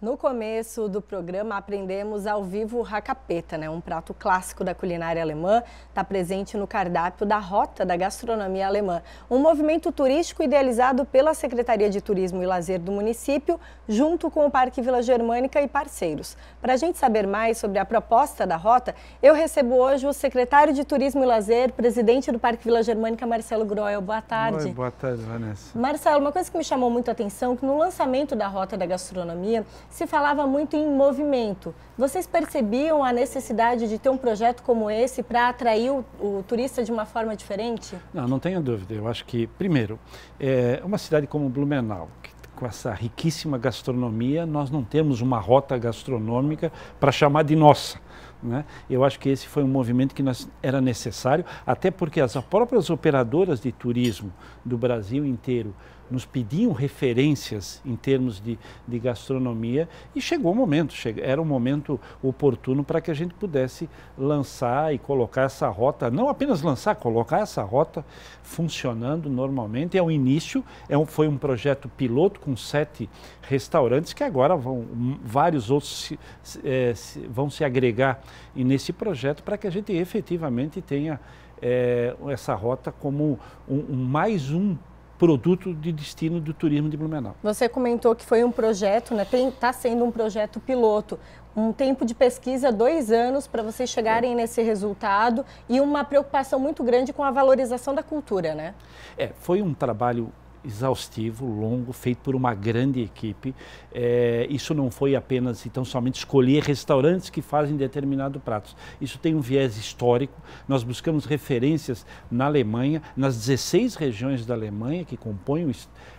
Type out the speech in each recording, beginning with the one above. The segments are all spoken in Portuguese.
No começo do programa aprendemos ao vivo o racapeta, né? um prato clássico da culinária alemã, está presente no cardápio da Rota da Gastronomia Alemã, um movimento turístico idealizado pela Secretaria de Turismo e Lazer do município, junto com o Parque Vila Germânica e parceiros. Para a gente saber mais sobre a proposta da Rota, eu recebo hoje o secretário de Turismo e Lazer, presidente do Parque Vila Germânica, Marcelo Groel. Boa tarde. Oi, boa tarde, Vanessa. Marcelo, uma coisa que me chamou muito a atenção, é que no lançamento da Rota da Gastronomia, se falava muito em movimento. Vocês percebiam a necessidade de ter um projeto como esse para atrair o, o, turista de uma forma diferente? Não, não tenho dúvida. Eu acho que, primeiro, é uma cidade como Blumenau, que com essa riquíssima gastronomia, nós não temos uma rota gastronômica para chamar de nossa. Né? Eu acho que esse foi um movimento que nós, era necessário, até porque as próprias operadoras de turismo do Brasil inteiro nos pediam referências em termos de, de gastronomia e chegou o momento, chegou, era um momento oportuno para que a gente pudesse lançar e colocar essa rota, não apenas lançar, colocar essa rota funcionando normalmente. É o início, é um, foi um projeto piloto com sete restaurantes que agora vão, vários outros se, é, se, vão se agregar e nesse projeto para que a gente efetivamente tenha é, essa rota como um, um, mais um produto de destino do turismo de Blumenau. Você comentou que foi um projeto, né? Está sendo um projeto piloto, um tempo de pesquisa, dois anos para vocês chegarem nesse resultado e uma preocupação muito grande com a valorização da cultura, né? É, foi um trabalho exaustivo, longo, feito por uma grande equipe. É, isso não foi apenas, então, somente escolher restaurantes que fazem determinado prato. Isso tem um viés histórico. Nós buscamos referências na Alemanha, nas 16 regiões da Alemanha que compõem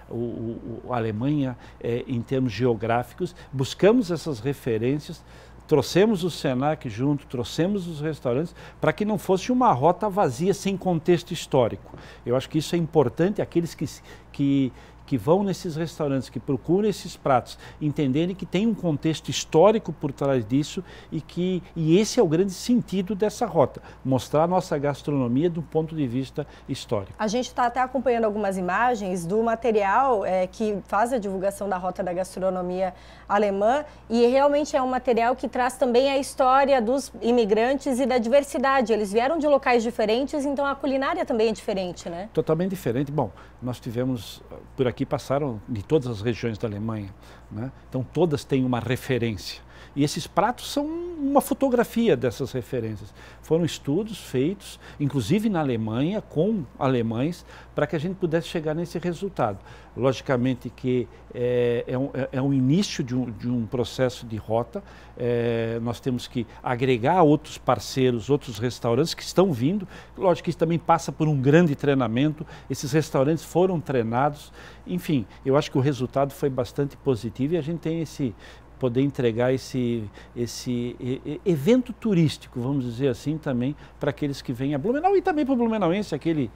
o, o, o a Alemanha é, em termos geográficos. Buscamos essas referências Trouxemos o SENAC junto, trouxemos os restaurantes, para que não fosse uma rota vazia sem contexto histórico. Eu acho que isso é importante, aqueles que, que, que vão nesses restaurantes, que procuram esses pratos, entenderem que tem um contexto histórico por trás disso e que e esse é o grande sentido dessa rota, mostrar a nossa gastronomia do ponto de vista histórico. A gente está até acompanhando algumas imagens do material é, que faz a divulgação da rota da gastronomia alemã e realmente é um material que traz também a história dos imigrantes e da diversidade. Eles vieram de locais diferentes, então a culinária também é diferente, né? Totalmente diferente. Bom, nós tivemos eh, por aqui aqui passaram de todas as regiões da Alemanha. Né? Então, todas têm uma referência. E esses pratos são uma fotografia dessas referências. Foram estudos feitos, inclusive na Alemanha, com alemães, para que a gente pudesse chegar nesse resultado. Logicamente que é, é, um, é, é um, início de um, de um, processo de rota, é, nós temos que agregar outros parceiros, outros restaurantes que estão vindo. Lógico que isso também passa por um grande treinamento, esses restaurantes foram treinados. Enfim, eu acho que o resultado foi bastante positivo e a gente tem esse poder entregar esse, esse evento turístico, vamos dizer assim, também para aqueles que vêm a Blumenau e também para o blumenauense, aquele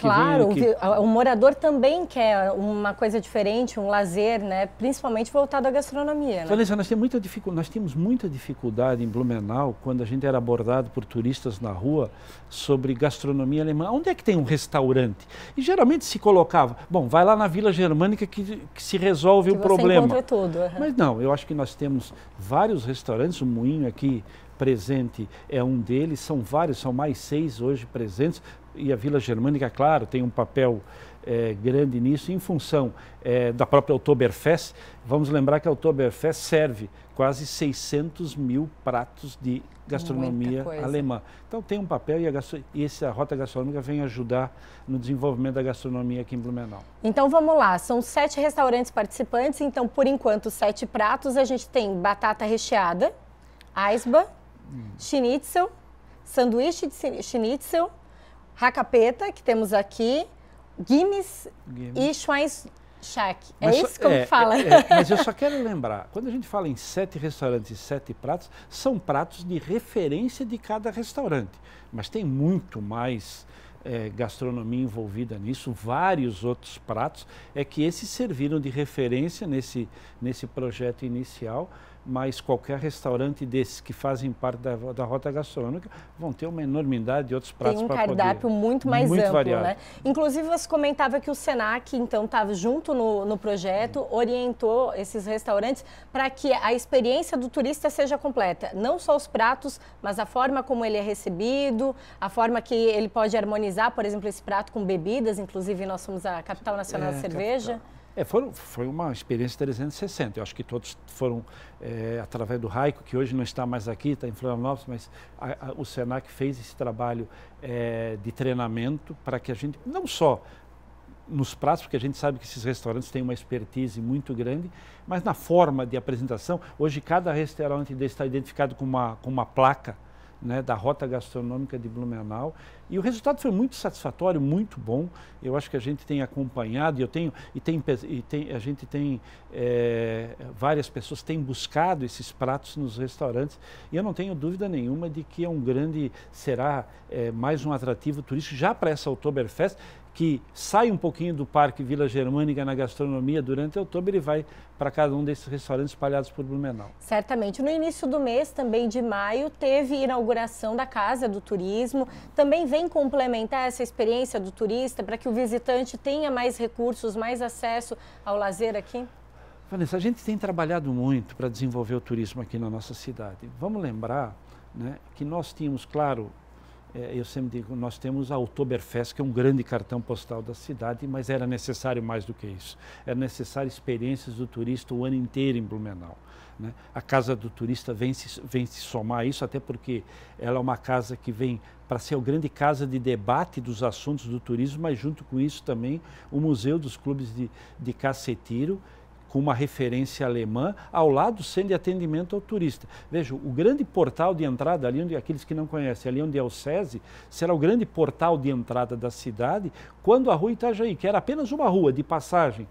Claro, que... o morador também quer uma coisa diferente, um lazer, né? principalmente voltado à gastronomia. Né? nós, temos muita dificu... nós tínhamos muita dificuldade em Blumenau quando a gente era abordado por turistas na rua sobre gastronomia alemã. Onde é que tem um restaurante? E geralmente se colocava, bom, vai lá na Vila Germânica que, que se resolve que o você problema. Encontra tudo. Uhum. Mas não, eu acho que nós temos vários restaurantes, o um Moinho aqui presente é um deles, são vários, são mais seis hoje presentes, e a Vila Germânica, claro, tem um papel é, grande nisso, em função é, da própria Oktoberfest. Vamos lembrar que a Oktoberfest serve quase 600 mil pratos de gastronomia alemã. Então tem um papel e a, gastro... e essa rota gastronômica vem ajudar no desenvolvimento da gastronomia aqui em Blumenau. Então vamos lá, são sete restaurantes participantes, então por enquanto sete pratos. A gente tem batata recheada, aisba, Hum. Schnitzel, sanduíche de schnitzel, racapeta, que temos aqui, Guinness e Schweinschach. É isso só, como é, fala. É, é, mas eu só quero lembrar, quando a gente fala em sete restaurantes e sete pratos, são pratos de referência de cada restaurante. Mas tem muito mais é, gastronomia envolvida nisso, vários outros pratos, é que esses serviram de referência nesse, nesse projeto inicial, mas qualquer restaurante desses que fazem parte da, da rota gastronômica vão ter uma enormidade de outros pratos para poder. Tem um cardápio muito mais muito amplo, variado. né? Inclusive, você comentava que o Senac, então, estava junto no, no projeto, uhum. orientou esses restaurantes para que a experiência do turista seja completa. Não só os pratos, mas a forma como ele é recebido, a forma que ele pode harmonizar harmonizar, por exemplo, esse prato com bebidas, inclusive nós somos a capital nacional é, da cerveja. É, foi uma experiência 360. Eu acho que todos foram, é, através do Raico, que hoje não está mais aqui, está em Florianópolis, mas a, a, o SENAC fez esse trabalho é, de treinamento para que a gente, não só nos pratos, porque a gente sabe que esses restaurantes têm uma expertise muito grande, mas na forma de apresentação. Hoje, cada restaurante está identificado com uma, com uma placa né, da Rota Gastronômica de Blumenau. E o resultado foi muito satisfatório, muito bom. Eu acho que a gente tem acompanhado e eu tenho e tem, e tem a gente tem é, várias pessoas têm buscado esses pratos nos restaurantes e eu não tenho dúvida nenhuma de que é um grande será é, mais um atrativo turístico já para essa Oktoberfest que sai um pouquinho do Parque Vila Germânica na gastronomia durante outubro ele vai para cada um desses restaurantes espalhados por Blumenau. Certamente. No início do mês, também de maio, teve inauguração da Casa do Turismo. Também vem complementar essa experiência do turista para que o visitante tenha mais recursos, mais acesso ao lazer aqui? Vanessa, a gente tem trabalhado muito para desenvolver o turismo aqui na nossa cidade. Vamos lembrar né, que nós tínhamos, claro, é, eu sempre digo, nós temos a Oktoberfest, que é um grande cartão postal da cidade, mas era necessário mais do que isso. Era necessário experiências do turista o ano inteiro em Blumenau. Né? A Casa do Turista vem se, vem se somar a isso, até porque ela é uma casa que vem para ser a grande casa de debate dos assuntos do turismo, mas junto com isso também o Museu dos Clubes de, de Cacetiro, com uma referência alemã, ao lado sendo de atendimento ao turista. Veja, o grande portal de entrada, ali onde aqueles que não conhecem, ali onde é o SESI, será o grande portal de entrada da cidade, quando a rua Itajaí, que era apenas uma rua de passagem,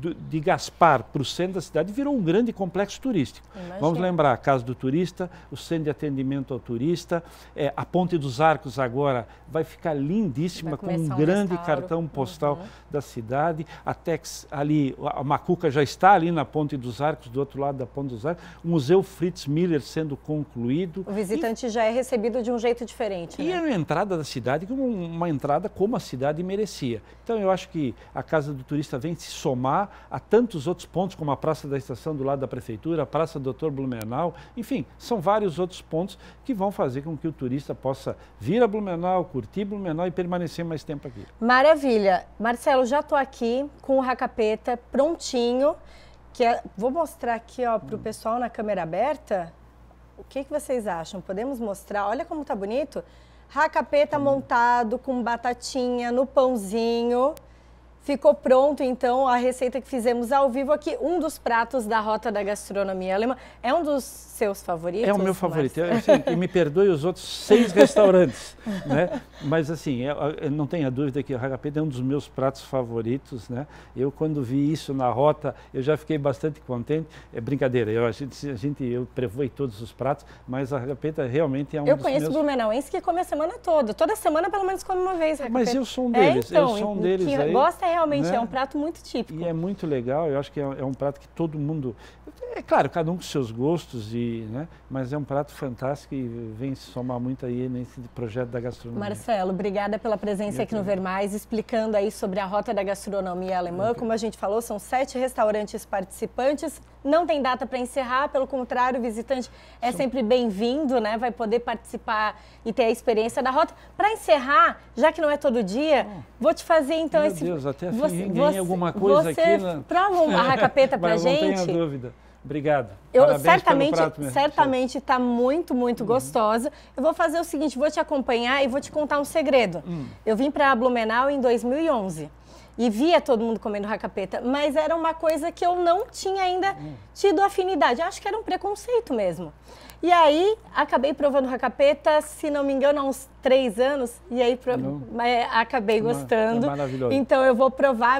de Gaspar para o centro da cidade virou um grande complexo turístico. Imagina. Vamos lembrar a Casa do Turista, o centro de atendimento ao turista, é, a Ponte dos Arcos agora vai ficar lindíssima vai com um, grande cartão postal uhum. da cidade. A Tex ali, a Macuca já está ali na Ponte dos Arcos, do outro lado da Ponte dos Arcos. O Museu Fritz Miller sendo concluído. O visitante e, já é recebido de um jeito diferente. E né? É a entrada da cidade como uma entrada como a cidade merecia. Então eu acho que a Casa do Turista vem se somar a tantos outros pontos, como a Praça da Estação do lado da Prefeitura, a Praça Doutor Blumenau, enfim, são vários outros pontos que vão fazer com que o turista possa vir a Blumenau, curtir Blumenau e permanecer mais tempo aqui. Maravilha. Marcelo, já estou aqui com o Racapeta prontinho, que é... vou mostrar aqui para o hum. pessoal na câmera aberta. O que, que vocês acham? Podemos mostrar? Olha como está bonito. Racapeta hum. montado com batatinha no pãozinho. Ficou pronto, então, a receita que fizemos ao vivo aqui, um dos pratos da Rota da Gastronomia Alemã. É um dos seus favoritos? É o meu favorito. Assim, e me perdoe os outros seis restaurantes, né? Mas, assim, eu, é, eu é, não tenha dúvida que o HPD é um dos meus pratos favoritos, né? Eu, quando vi isso na Rota, eu já fiquei bastante contente. É brincadeira, eu, a gente, a gente eu prevoi todos os pratos, mas a Rapeta tá, realmente é um eu dos meus... Eu conheço blumenauense que come a semana toda. Toda semana, pelo menos, come uma vez, Mas eu sou um é, deles. É, então, eu sou um deles aí. Gosta realmente, né? é um prato muito típico. E é muito legal, eu acho que é, é, um prato que todo mundo. É claro, cada um com seus gostos, e, né? mas é um prato fantástico e vem se somar muito aí nesse projeto da gastronomia. Marcelo, obrigada pela presença eu aqui também. no Vermais, explicando aí sobre a rota da gastronomia alemã. Como a gente falou, são sete restaurantes participantes não tem data para encerrar, pelo contrário, o visitante é Sim. sempre bem-vindo, né? Vai poder participar e ter a experiência da rota. Para encerrar, já que não é todo dia, oh. vou te fazer então Meu esse. Meu Deus, até você, ganhei alguma coisa você aqui. Né? Prova um barra capeta para gente. Não tenho dúvida. Obrigado. Eu Parabéns certamente, prato, certamente está muito, muito uhum. gostosa. Eu vou fazer o seguinte, vou te acompanhar e vou te contar um segredo. Uhum. Eu vim para Blumenau em 2011 e via todo mundo comendo racapeta, mas era uma coisa que eu não tinha ainda uhum. tido afinidade. Eu acho que era um preconceito mesmo. E aí acabei provando racapeta, se não me engano, há uns três anos. E aí acabei gostando. É então eu vou provar.